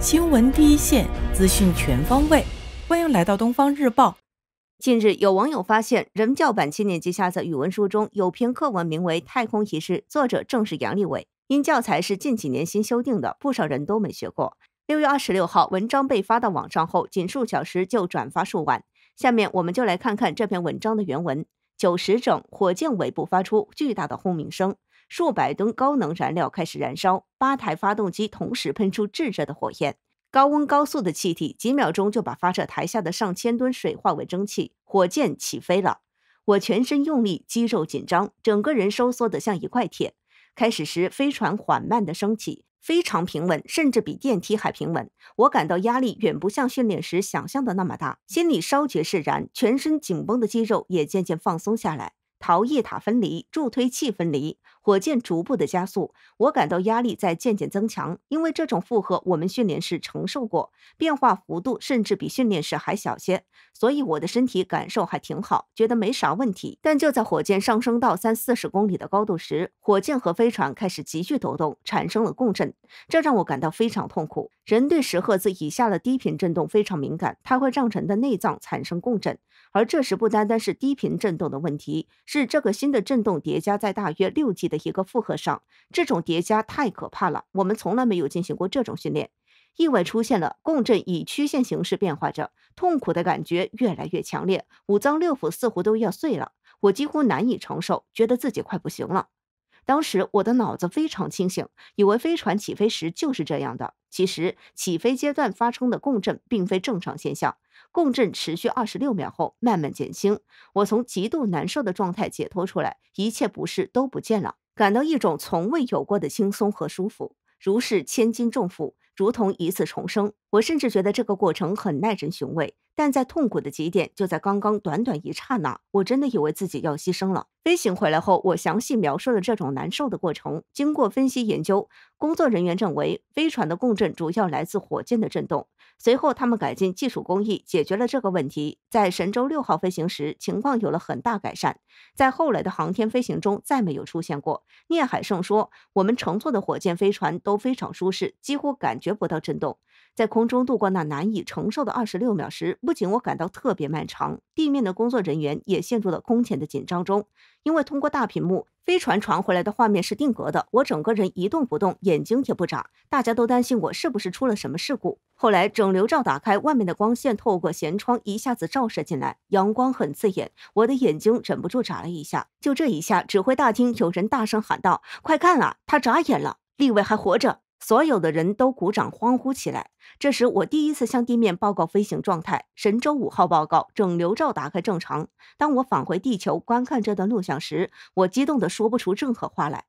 新闻第一线，资讯全方位，欢迎来到东方日报。近日，有网友发现，人教版七年级下册语文书中有篇课文名为《太空仪式》，作者正是杨利伟。因教材是近几年新修订的，不少人都没学过。六月二十六号，文章被发到网上后，仅数小时就转发数万。下面，我们就来看看这篇文章的原文：九时整，火箭尾部发出巨大的轰鸣声。数百吨高能燃料开始燃烧，八台发动机同时喷出炙热的火焰，高温高速的气体几秒钟就把发射台下的上千吨水化为蒸汽，火箭起飞了。我全身用力，肌肉紧张，整个人收缩得像一块铁。开始时，飞船缓慢地升起，非常平稳，甚至比电梯还平稳。我感到压力远不像训练时想象的那么大，心里稍觉释然，全身紧绷的肌肉也渐渐放松下来。逃逸塔分离，助推器分离。火箭逐步的加速，我感到压力在渐渐增强，因为这种负荷我们训练时承受过，变化幅度甚至比训练时还小些，所以我的身体感受还挺好，觉得没啥问题。但就在火箭上升到三四十公里的高度时，火箭和飞船开始急剧抖动，产生了共振，这让我感到非常痛苦。人对十赫兹以下的低频震动非常敏感，它会让人的内脏产生共振。而这时不单单是低频震动的问题，是这个新的震动叠加在大约六 G 的。一个负荷上，这种叠加太可怕了。我们从来没有进行过这种训练，意外出现了共振，以曲线形式变化着，痛苦的感觉越来越强烈，五脏六腑似乎都要碎了，我几乎难以承受，觉得自己快不行了。当时我的脑子非常清醒，以为飞船起飞时就是这样的。其实起飞阶段发生的共振并非正常现象，共振持续二十六秒后慢慢减轻，我从极度难受的状态解脱出来，一切不适都不见了。感到一种从未有过的轻松和舒服，如是千斤重负，如同一次重生。我甚至觉得这个过程很耐人寻味。但在痛苦的极点，就在刚刚短短一刹那，我真的以为自己要牺牲了。飞行回来后，我详细描述了这种难受的过程。经过分析研究，工作人员认为飞船的共振主要来自火箭的震动。随后，他们改进技术工艺，解决了这个问题。在神舟六号飞行时，情况有了很大改善，在后来的航天飞行中再没有出现过。聂海胜说：“我们乘坐的火箭飞船都非常舒适，几乎感觉不到震动。在空中度过那难以承受的二十六秒时，不仅我感到特别漫长，地面的工作人员也陷入了空前的紧张中。”因为通过大屏幕飞船传回来的画面是定格的，我整个人一动不动，眼睛也不眨。大家都担心我是不是出了什么事故。后来整流罩打开，外面的光线透过舷窗一下子照射进来，阳光很刺眼，我的眼睛忍不住眨了一下。就这一下，指挥大厅有人大声喊道：“快看啊，他眨眼了，立伟还活着。”所有的人都鼓掌欢呼起来。这时，我第一次向地面报告飞行状态：神舟五号报告，整流罩打开正常。当我返回地球观看这段录像时，我激动得说不出任何话来。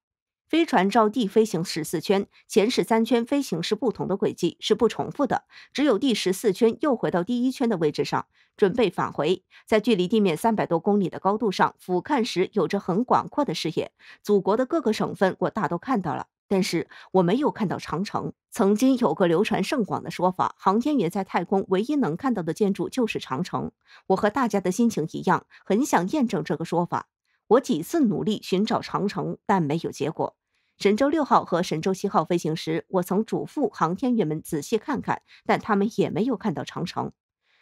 飞船绕地飞行十四圈，前十三圈飞行是不同的轨迹，是不重复的。只有第十四圈又回到第一圈的位置上，准备返回。在距离地面三百多公里的高度上俯瞰时，有着很广阔的视野，祖国的各个省份我大都看到了。但是我没有看到长城。曾经有个流传甚广的说法，航天员在太空唯一能看到的建筑就是长城。我和大家的心情一样，很想验证这个说法。我几次努力寻找长城，但没有结果。神舟六号和神舟七号飞行时，我曾嘱咐航天员们仔细看看，但他们也没有看到长城。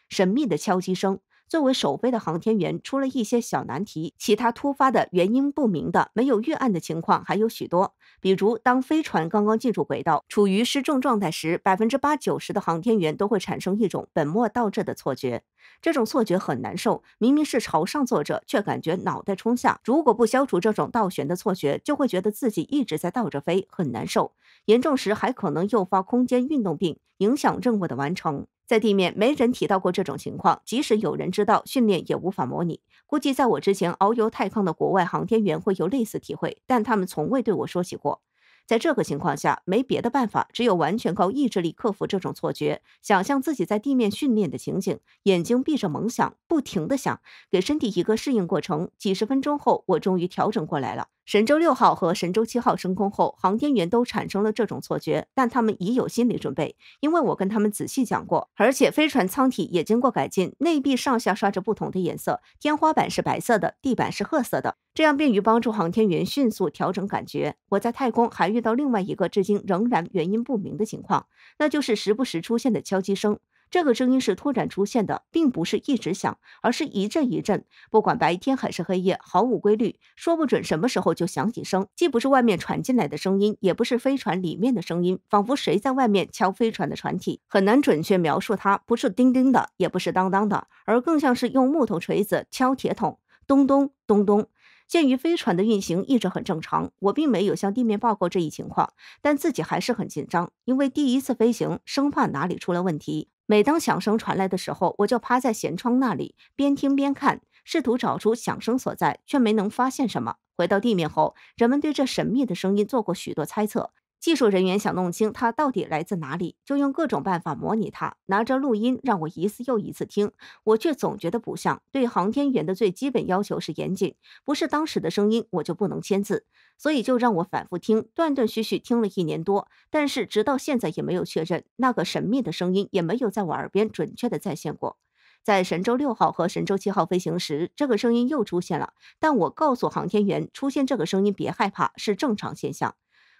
神秘的敲击声。作为首飞的航天员出了一些小难题，其他突发的原因不明的、没有预案的情况还有许多。比如，当飞船刚刚进入轨道、处于失重状态时，百分之八九十的航天员都会产生一种本末倒置的错觉，这种错觉很难受。明明是朝上坐着，却感觉脑袋冲下。如果不消除这种倒悬的错觉，就会觉得自己一直在倒着飞，很难受。严重时还可能诱发空间运动病，影响任务的完成。在地面没人提到过这种情况，即使有人知道，训练也无法模拟。估计在我之前遨游太空的国外航天员会有类似体会，但他们从未对我说起过。在这个情况下，没别的办法，只有完全靠意志力克服这种错觉，想象自己在地面训练的情景，眼睛闭着猛想，不停的想，给身体一个适应过程。几十分钟后，我终于调整过来了。神舟六号和神舟七号升空后，航天员都产生了这种错觉，但他们已有心理准备，因为我跟他们仔细讲过，而且飞船舱体也经过改进，内壁上下刷着不同的颜色，天花板是白色的，地板是褐色的，这样便于帮助航天员迅速调整感觉。我在太空还遇到另外一个至今仍然原因不明的情况，那就是时不时出现的敲击声。这个声音是突然出现的，并不是一直响，而是一阵一阵，不管白天还是黑夜，毫无规律，说不准什么时候就响起声。既不是外面传进来的声音，也不是飞船里面的声音，仿佛谁在外面敲飞船的船体，很难准确描述它，不是叮叮的，也不是当当的，而更像是用木头锤子敲铁桶，咚咚咚咚。鉴于飞船的运行一直很正常，我并没有向地面报告这一情况，但自己还是很紧张，因为第一次飞行，生怕哪里出了问题。每当响声传来的时候，我就趴在舷窗那里，边听边看，试图找出响声所在，却没能发现什么。回到地面后，人们对这神秘的声音做过许多猜测。技术人员想弄清他到底来自哪里，就用各种办法模拟他，拿着录音让我一次又一次听，我却总觉得不像。对航天员的最基本要求是严谨，不是当时的声音我就不能签字，所以就让我反复听，断断续续听了一年多，但是直到现在也没有确认那个神秘的声音，也没有在我耳边准确的再现过。在神舟六号和神舟七号飞行时，这个声音又出现了，但我告诉航天员出现这个声音别害怕，是正常现象。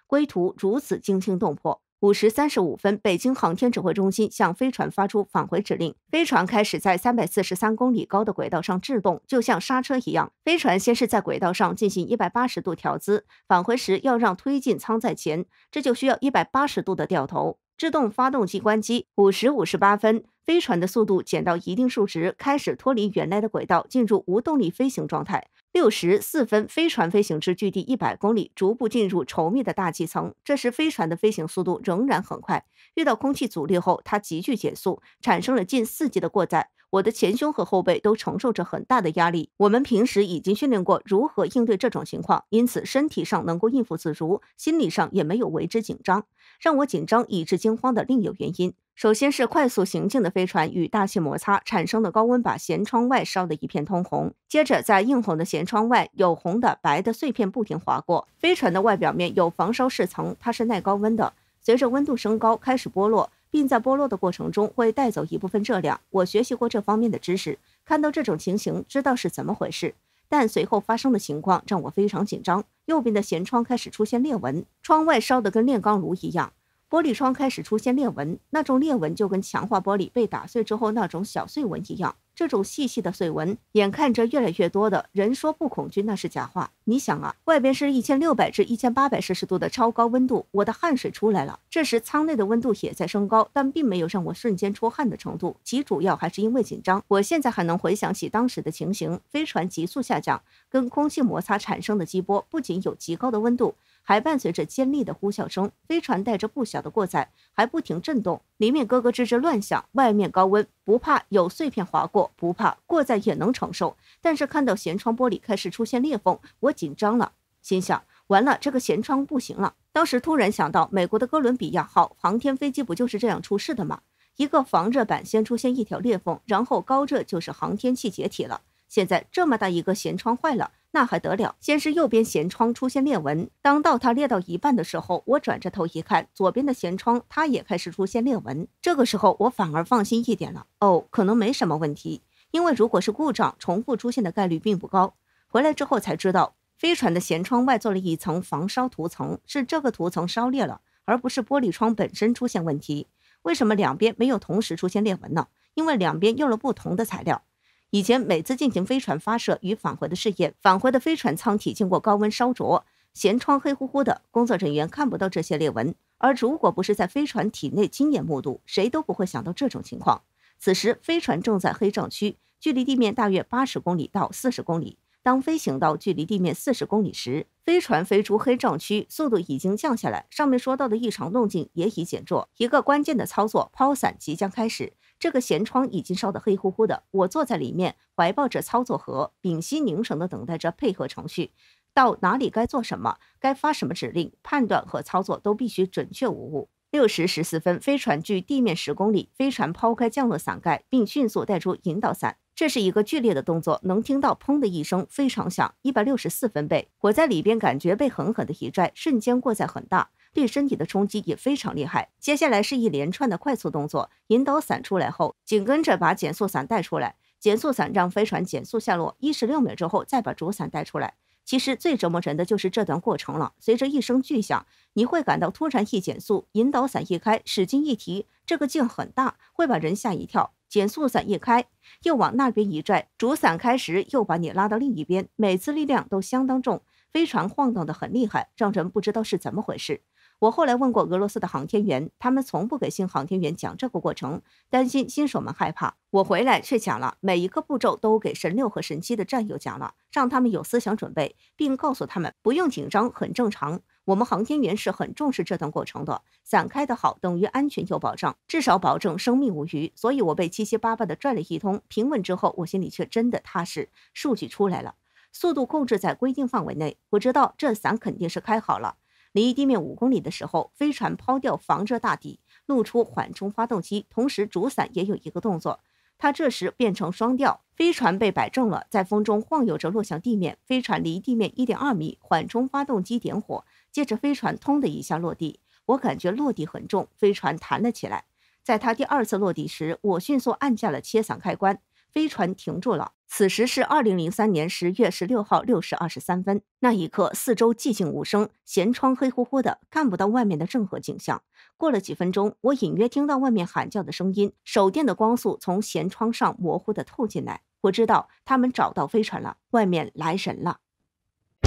归途如此惊心动魄。五时三十五分，北京航天指挥中心向飞船发出返回指令，飞船开始在三百四十三公里高的轨道上制动，就像刹车一样。飞船先是在轨道上进行一百八十度调姿，返回时要让推进舱在前，这就需要一百八十度的掉头。制动发动机关机。五时五十八分，飞船的速度减到一定数值，开始脱离原来的轨道，进入无动力飞行状态。六时四分，飞船飞行至距地一百公里，逐步进入稠密的大气层。这时，飞船的飞行速度仍然很快，遇到空气阻力后，它急剧减速，产生了近四级的过载。我的前胸和后背都承受着很大的压力。我们平时已经训练过如何应对这种情况，因此身体上能够应付自如，心理上也没有为之紧张。让我紧张以致惊慌的另有原因。首先是快速行进的飞船与大气摩擦产生的高温，把舷窗外烧得一片通红。接着，在映红的舷窗外，有红的、白的碎片不停划过。飞船的外表面有防烧蚀层，它是耐高温的。随着温度升高，开始剥落，并在剥落的过程中会带走一部分热量。我学习过这方面的知识，看到这种情形，知道是怎么回事。但随后发生的情况让我非常紧张。右边的舷窗开始出现裂纹，窗外烧得跟炼钢炉一样。玻璃窗开始出现裂纹，那种裂纹就跟强化玻璃被打碎之后那种小碎纹一样。这种细细的碎纹，眼看着越来越多的。人说不恐惧那是假话。你想啊，外边是一千六百至一千八百摄氏度的超高温度，我的汗水出来了。这时舱内的温度也在升高，但并没有让我瞬间出汗的程度。其主要还是因为紧张。我现在还能回想起当时的情形：飞船急速下降，跟空气摩擦产生的激波不仅有极高的温度。还伴随着尖利的呼啸声，飞船带着不小的过载，还不停震动，里面咯咯吱吱乱响，外面高温，不怕有碎片划过，不怕过载也能承受。但是看到舷窗玻璃开始出现裂缝，我紧张了，心想完了，这个舷窗不行了。当时突然想到，美国的哥伦比亚号航天飞机不就是这样出事的吗？一个防热板先出现一条裂缝，然后高热就是航天器解体了。现在这么大一个舷窗坏了。那还得了！先是右边舷窗出现裂纹，当到它裂到一半的时候，我转着头一看，左边的舷窗它也开始出现裂纹。这个时候我反而放心一点了，哦，可能没什么问题，因为如果是故障，重复出现的概率并不高。回来之后才知道，飞船的舷窗外做了一层防烧涂层，是这个涂层烧裂了，而不是玻璃窗本身出现问题。为什么两边没有同时出现裂纹呢？因为两边用了不同的材料。以前每次进行飞船发射与返回的试验，返回的飞船舱体经过高温烧灼，舷窗黑乎乎的，工作人员看不到这些裂纹。而如果不是在飞船体内亲眼目睹，谁都不会想到这种情况。此时，飞船正在黑障区，距离地面大约八十公里到四十公里。当飞行到距离地面四十公里时，飞船飞出黑障区，速度已经降下来，上面说到的异常动静也已减弱。一个关键的操作——抛伞即将开始。这个舷窗已经烧得黑乎乎的，我坐在里面，怀抱着操作盒，屏息凝神的等待着配合程序。到哪里该做什么，该发什么指令，判断和操作都必须准确无误。六时十四分，飞船距地面十公里，飞船抛开降落伞盖，并迅速带出引导伞。这是一个剧烈的动作，能听到砰的一声，非常响，一百六十四分贝。我在里边感觉被狠狠的一拽，瞬间过载很大。对身体的冲击也非常厉害。接下来是一连串的快速动作，引导伞出来后，紧跟着把减速伞带出来。减速伞让飞船减速下落，一十六秒之后再把主伞带出来。其实最折磨人的就是这段过程了。随着一声巨响，你会感到突然一减速，引导伞一开，使劲一提，这个劲很大，会把人吓一跳。减速伞一开，又往那边一拽，主伞开时又把你拉到另一边，每次力量都相当重，飞船晃荡的很厉害，让人不知道是怎么回事。我后来问过俄罗斯的航天员，他们从不给新航天员讲这个过程，担心新手们害怕。我回来却讲了每一个步骤，都给神六和神七的战友讲了，让他们有思想准备，并告诉他们不用紧张，很正常。我们航天员是很重视这段过程的，伞开得好等于安全有保障，至少保证生命无虞。所以我被七七八八的拽了一通，平稳之后，我心里却真的踏实。数据出来了，速度控制在规定范围内，我知道这伞肯定是开好了。离地面五公里的时候，飞船抛掉防热大底，露出缓冲发动机，同时主伞也有一个动作，它这时变成双吊，飞船被摆正了，在风中晃悠着落向地面。飞船离地面一点二米，缓冲发动机点火，接着飞船“通”的一下落地，我感觉落地很重，飞船弹了起来。在它第二次落地时，我迅速按下了切伞开关，飞船停住了。此时是二零零三年十月十六号六时二十三分。那一刻，四周寂静无声，舷窗黑乎乎的，看不到外面的任何景象。过了几分钟，我隐约听到外面喊叫的声音，手电的光束从舷窗上模糊地透进来。我知道他们找到飞船了，外面来人了。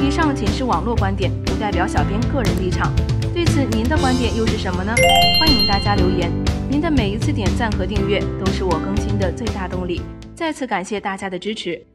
以上仅是网络观点，不代表小编个人立场。对此，您的观点又是什么呢？欢迎大家留言。您的每一次点赞和订阅都是我更新的最大动力，再次感谢大家的支持。